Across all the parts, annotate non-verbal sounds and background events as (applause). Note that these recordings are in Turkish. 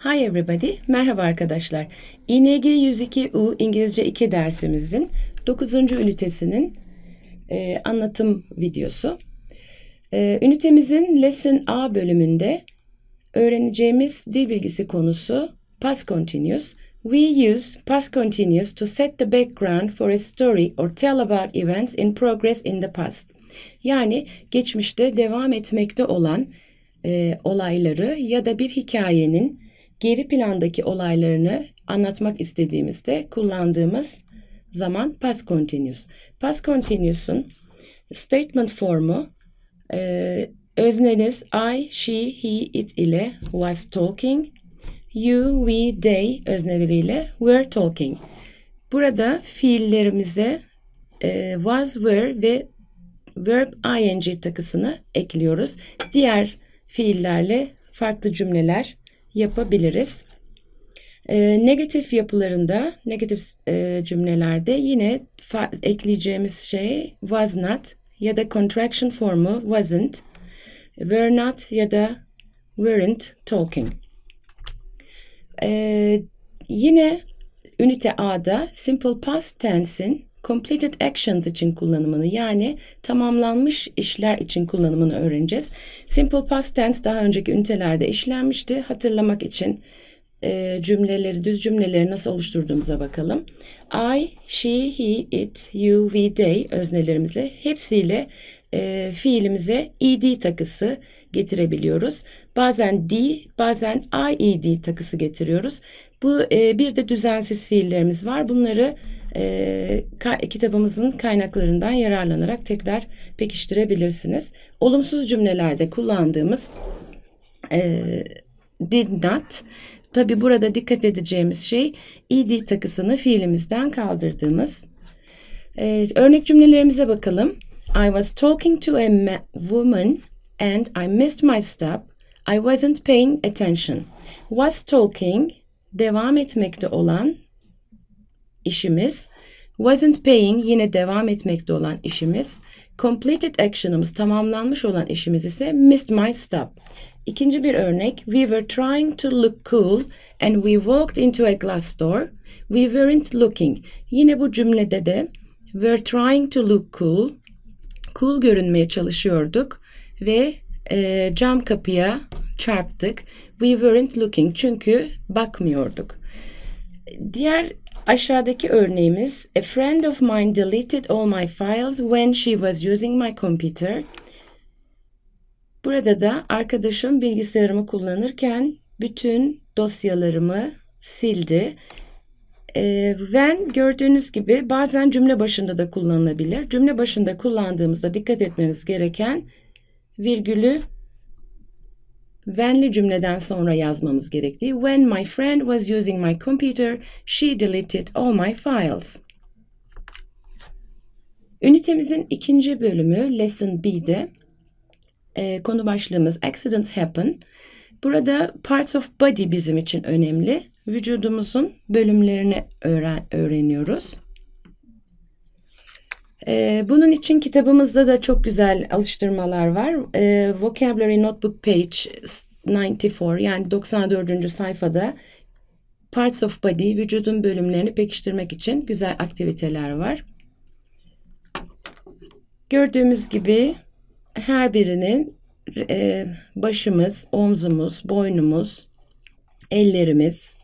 Hi everybody, merhaba arkadaşlar. ING 102U İngilizce 2 dersimizin 9. ünitesinin e, anlatım videosu. E, ünitemizin Lesson A bölümünde öğreneceğimiz dil bilgisi konusu past continuous. We use past continuous to set the background for a story or tell about events in progress in the past. Yani geçmişte devam etmekte olan e, olayları ya da bir hikayenin geri plandaki olaylarını anlatmak istediğimizde kullandığımız zaman past continuous. Past continuous'un statement formu e, özneniz I, she, he, it ile was talking, you, we, they özneleriyle were talking. Burada fiillerimize e, was, were ve verb ing takısını ekliyoruz. Diğer fiillerle farklı cümleler yapabiliriz. E, negatif yapılarında, negatif e, cümlelerde yine ekleyeceğimiz şey was not ya da contraction formu wasn't, were not ya da weren't talking. E, yine ünite A'da simple past tense'in completed actions için kullanımını yani tamamlanmış işler için kullanımını öğreneceğiz. Simple past tense daha önceki ünitelerde işlenmişti. Hatırlamak için e, cümleleri, düz cümleleri nasıl oluşturduğumuza bakalım. I, she, he, it, you, we, they öznelerimizi hepsiyle e, fiilimize ed takısı getirebiliyoruz. Bazen d, bazen ied takısı getiriyoruz. Bu e, bir de düzensiz fiillerimiz var. Bunları e, ka- kitabımızın kaynaklarından yararlanarak tekrar pekiştirebilirsiniz. Olumsuz cümlelerde kullandığımız e, did not. Tabi burada dikkat edeceğimiz şey id takısını fiilimizden kaldırdığımız. E, örnek cümlelerimize bakalım. I was talking to a woman and I missed my stop. I wasn't paying attention. Was talking devam etmekte olan işimiz. Wasn't paying yine devam etmekte olan işimiz. Completed action'ımız tamamlanmış olan işimiz ise missed my stop. İkinci bir örnek. We were trying to look cool and we walked into a glass door. We weren't looking. Yine bu cümlede de were trying to look cool. Cool görünmeye çalışıyorduk ve e, cam kapıya çarptık. We weren't looking çünkü bakmıyorduk. Diğer Aşağıdaki örneğimiz A friend of mine deleted all my files when she was using my computer. Burada da arkadaşım bilgisayarımı kullanırken bütün dosyalarımı sildi. Ee, when gördüğünüz gibi bazen cümle başında da kullanılabilir. Cümle başında kullandığımızda dikkat etmemiz gereken virgülü when'li cümleden sonra yazmamız gerektiği. When my friend was using my computer, she deleted all my files. Ünitemizin ikinci bölümü Lesson B'de e, konu başlığımız Accidents Happen. Burada Parts of Body bizim için önemli. Vücudumuzun bölümlerini öğren öğreniyoruz. E, bunun için kitabımızda da çok güzel alıştırmalar var. E, Vocabulary Notebook Page 94 yani 94. sayfada Parts of Body vücudun bölümlerini pekiştirmek için güzel aktiviteler var. Gördüğümüz gibi her birinin e, başımız, omzumuz, boynumuz, ellerimiz.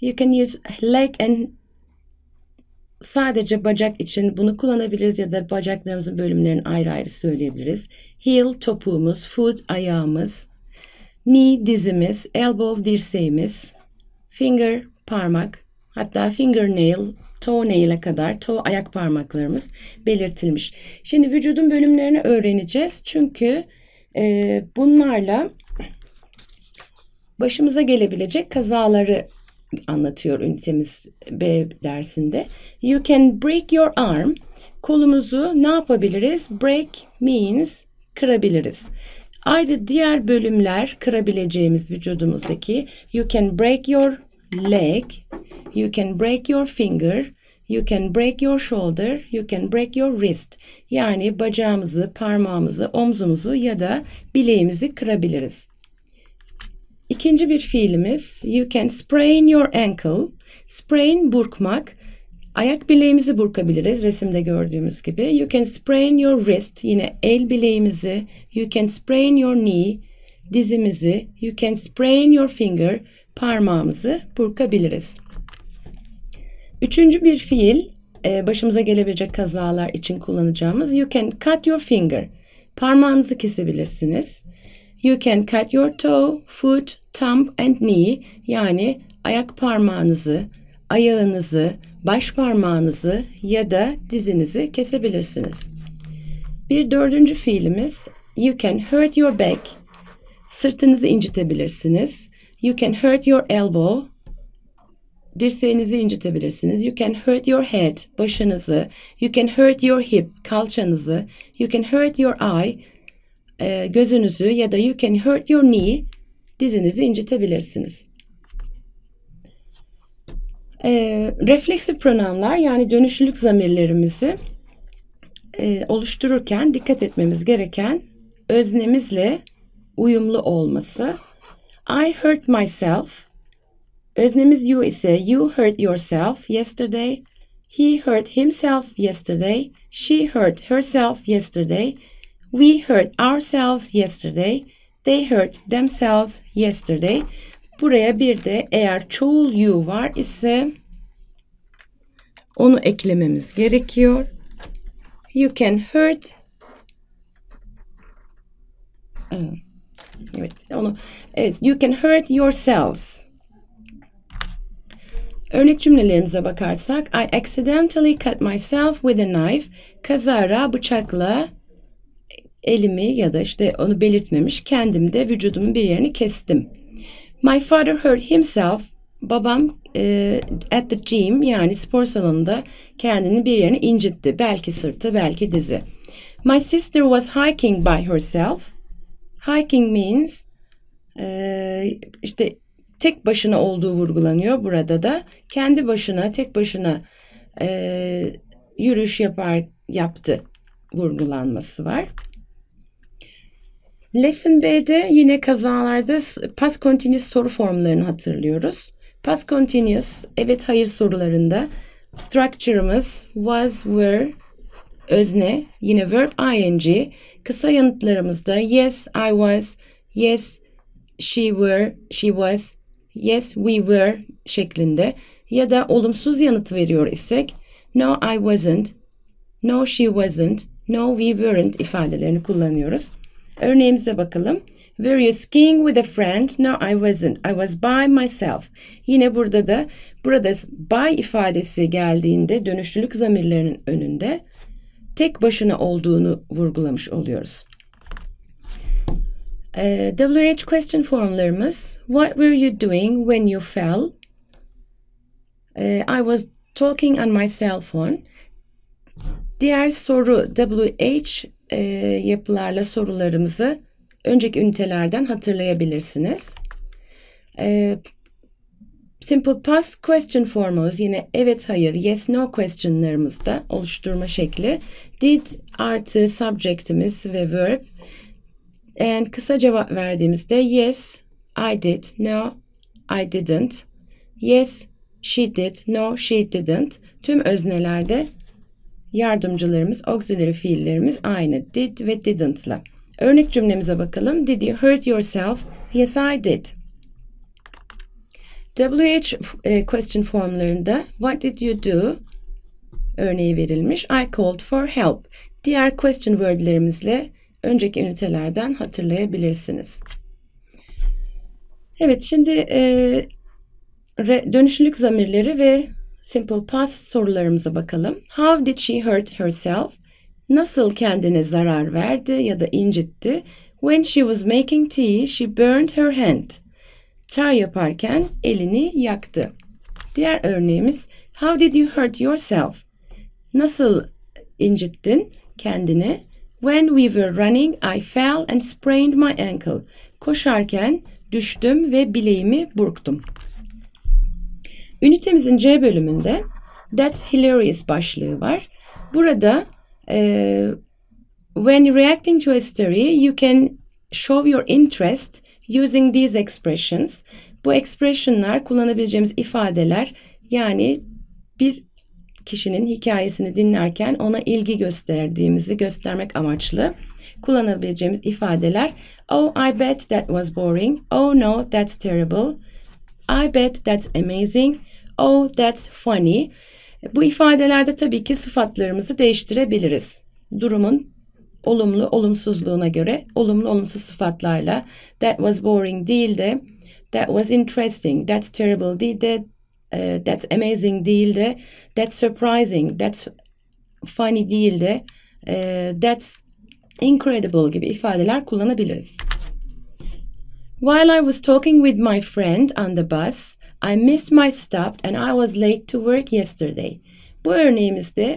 You can use leg and sadece bacak için bunu kullanabiliriz ya da bacaklarımızın bölümlerini ayrı ayrı söyleyebiliriz. Heel topuğumuz, foot ayağımız, knee dizimiz, elbow dirseğimiz, finger parmak, hatta fingernail, toenail'e kadar toe ayak parmaklarımız belirtilmiş. Şimdi vücudun bölümlerini öğreneceğiz. Çünkü e, bunlarla başımıza gelebilecek kazaları anlatıyor ünitemiz B dersinde. You can break your arm. Kolumuzu ne yapabiliriz? Break means kırabiliriz. Ayrı diğer bölümler kırabileceğimiz vücudumuzdaki you can break your leg, you can break your finger, you can break your shoulder, you can break your wrist. Yani bacağımızı, parmağımızı, omzumuzu ya da bileğimizi kırabiliriz. İkinci bir fiilimiz you can sprain your ankle. Sprain burkmak. Ayak bileğimizi burkabiliriz resimde gördüğümüz gibi. You can sprain your wrist. Yine el bileğimizi. You can sprain your knee. Dizimizi. You can sprain your finger. Parmağımızı burkabiliriz. Üçüncü bir fiil e, başımıza gelebilecek kazalar için kullanacağımız you can cut your finger. Parmağınızı kesebilirsiniz. You can cut your toe, foot, thumb and knee yani ayak parmağınızı, ayağınızı, baş parmağınızı ya da dizinizi kesebilirsiniz. Bir dördüncü fiilimiz you can hurt your back. Sırtınızı incitebilirsiniz. You can hurt your elbow. Dirseğinizi incitebilirsiniz. You can hurt your head, başınızı. You can hurt your hip, kalçanızı. You can hurt your eye, e, gözünüzü ya da you can hurt your knee dizinizi incitebilirsiniz. E, refleksif pronounlar yani dönüşlülük zamirlerimizi e, oluştururken dikkat etmemiz gereken öznemizle uyumlu olması. I hurt myself. Öznemiz you ise you hurt yourself yesterday. He hurt himself yesterday. She hurt herself yesterday. We hurt ourselves yesterday. They hurt themselves yesterday. Buraya bir de eğer çoğul you var ise onu eklememiz gerekiyor. You can hurt hmm. Evet, onu evet you can hurt yourselves. Örnek cümlelerimize bakarsak I accidentally cut myself with a knife. Kazara bıçakla elimi ya da işte onu belirtmemiş kendimde vücudumun bir yerini kestim. My father hurt himself. Babam e, at the gym yani spor salonunda kendini bir yerini incitti. Belki sırtı, belki dizi. My sister was hiking by herself. Hiking means e, işte tek başına olduğu vurgulanıyor burada da. Kendi başına, tek başına e, yürüyüş yapar yaptı vurgulanması var. Lesson B'de yine kazalarda past continuous soru formlarını hatırlıyoruz. Past continuous evet hayır sorularında structure'ımız was, were, özne, yine verb ing, kısa yanıtlarımızda yes I was, yes she were, she was, yes we were şeklinde ya da olumsuz yanıt veriyor isek no I wasn't, no she wasn't, no we weren't ifadelerini kullanıyoruz. Örneğimize bakalım. Were you skiing with a friend? No, I wasn't. I was by myself. Yine burada da burada by ifadesi geldiğinde dönüşlülük zamirlerinin önünde tek başına olduğunu vurgulamış oluyoruz. Ee, WH question formlarımız What were you doing when you fell? Ee, I was talking on my cell phone. Diğer soru WH e, yapılarla sorularımızı önceki ünitelerden hatırlayabilirsiniz. E, simple past question formumuz yine evet hayır yes no questionlarımızda oluşturma şekli did artı subjectimiz ve verb and kısa cevap verdiğimizde yes I did no I didn't yes she did no she didn't tüm öznelerde Yardımcılarımız, auxiliary fiillerimiz aynı. Did ve didn't'la. Örnek cümlemize bakalım. Did you hurt yourself? Yes, I did. WH e, question formlarında what did you do örneği verilmiş. I called for help. Diğer question wordlerimizle önceki ünitelerden hatırlayabilirsiniz. Evet şimdi e, re, dönüşlülük zamirleri ve Simple past sorularımıza bakalım. How did she hurt herself? Nasıl kendine zarar verdi ya da incitti? When she was making tea, she burned her hand. Çay yaparken elini yaktı. Diğer örneğimiz How did you hurt yourself? Nasıl incittin kendini? When we were running, I fell and sprained my ankle. Koşarken düştüm ve bileğimi burktum. Ünitemizin C bölümünde That's Hilarious başlığı var. Burada e, When reacting to a story, you can show your interest using these expressions. Bu expressionlar kullanabileceğimiz ifadeler yani bir kişinin hikayesini dinlerken ona ilgi gösterdiğimizi göstermek amaçlı kullanabileceğimiz ifadeler. Oh, I bet that was boring. Oh no, that's terrible. I bet that's amazing. Oh that's funny. Bu ifadelerde tabii ki sıfatlarımızı değiştirebiliriz. Durumun olumlu olumsuzluğuna göre olumlu olumsuz sıfatlarla that was boring değil de that was interesting, that's terrible değil de e, that's amazing değil de that's surprising, that's funny değil de e, that's incredible gibi ifadeler kullanabiliriz. While I was talking with my friend on the bus, I missed my stop and I was late to work yesterday. Bu örneğimizde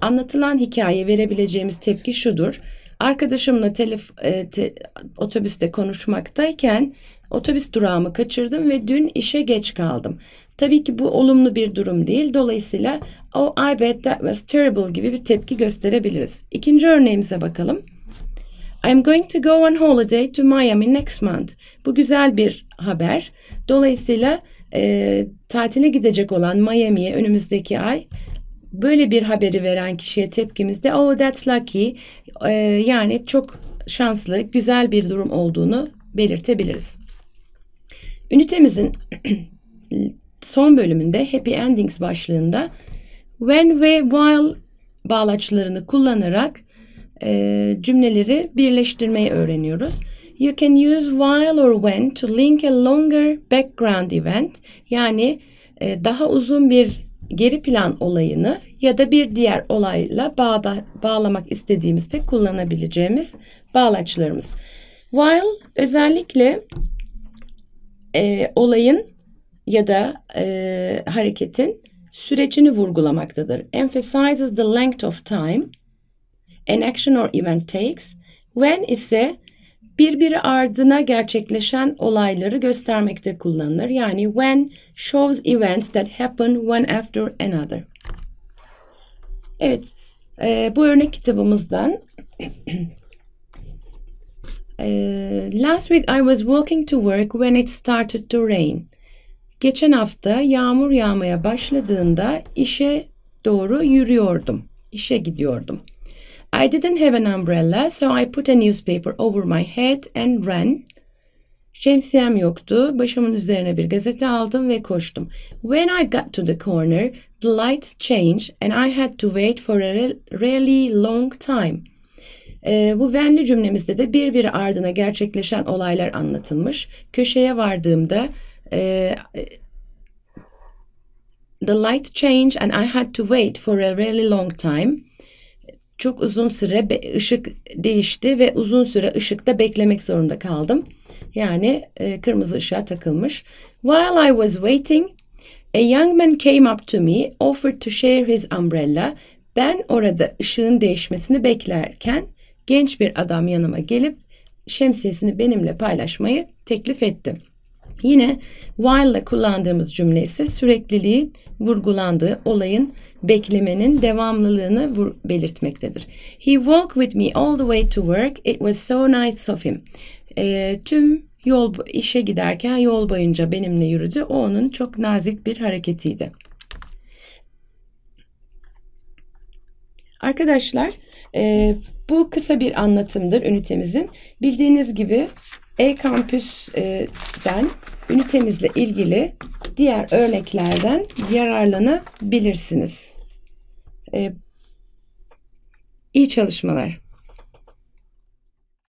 anlatılan hikaye verebileceğimiz tepki şudur. Arkadaşımla telef e, te, otobüste konuşmaktayken otobüs durağımı kaçırdım ve dün işe geç kaldım. Tabii ki bu olumlu bir durum değil. Dolayısıyla oh I bet that was terrible gibi bir tepki gösterebiliriz. İkinci örneğimize bakalım. I'm going to go on holiday to Miami next month. Bu güzel bir haber. Dolayısıyla e, tatile gidecek olan Miami'ye önümüzdeki ay böyle bir haberi veren kişiye tepkimizde oh that's lucky e, yani çok şanslı güzel bir durum olduğunu belirtebiliriz. Ünitemizin (clears throat) son bölümünde happy endings başlığında when ve while bağlaçlarını kullanarak e, cümleleri birleştirmeyi öğreniyoruz. You can use while or when to link a longer background event yani e, daha uzun bir geri plan olayını ya da bir diğer olayla bağda, bağlamak istediğimizde kullanabileceğimiz bağlaçlarımız. While özellikle e, olayın ya da e, hareketin sürecini vurgulamaktadır. Emphasizes the length of time an action or event takes. When ise birbiri ardına gerçekleşen olayları göstermekte kullanılır. Yani when shows events that happen one after another. Evet, e, bu örnek kitabımızdan Uh, (clears throat) last week I was walking to work when it started to rain. Geçen hafta yağmur yağmaya başladığında işe doğru yürüyordum. İşe gidiyordum. I didn't have an umbrella, so I put a newspaper over my head and ran. Şemsiyem yoktu. Başımın üzerine bir gazete aldım ve koştum. When I got to the corner, the light changed and I had to wait for a really long time. E, bu venli cümlemizde de bir bir ardına gerçekleşen olaylar anlatılmış. Köşeye vardığımda e, The light changed and I had to wait for a really long time çok uzun süre ışık değişti ve uzun süre ışıkta beklemek zorunda kaldım. Yani e, kırmızı ışığa takılmış. While I was waiting, a young man came up to me, offered to share his umbrella. Ben orada ışığın değişmesini beklerken genç bir adam yanıma gelip şemsiyesini benimle paylaşmayı teklif etti. Yine while ile kullandığımız cümle ise sürekliliği vurgulandığı olayın beklemenin devamlılığını belirtmektedir. He walked with me all the way to work. It was so nice of him. E, tüm yol işe giderken yol boyunca benimle yürüdü. O onun çok nazik bir hareketiydi. Arkadaşlar e, bu kısa bir anlatımdır ünitemizin. Bildiğiniz gibi e kampüs'ten ünitemizle ilgili diğer örneklerden yararlanabilirsiniz. E, iyi çalışmalar.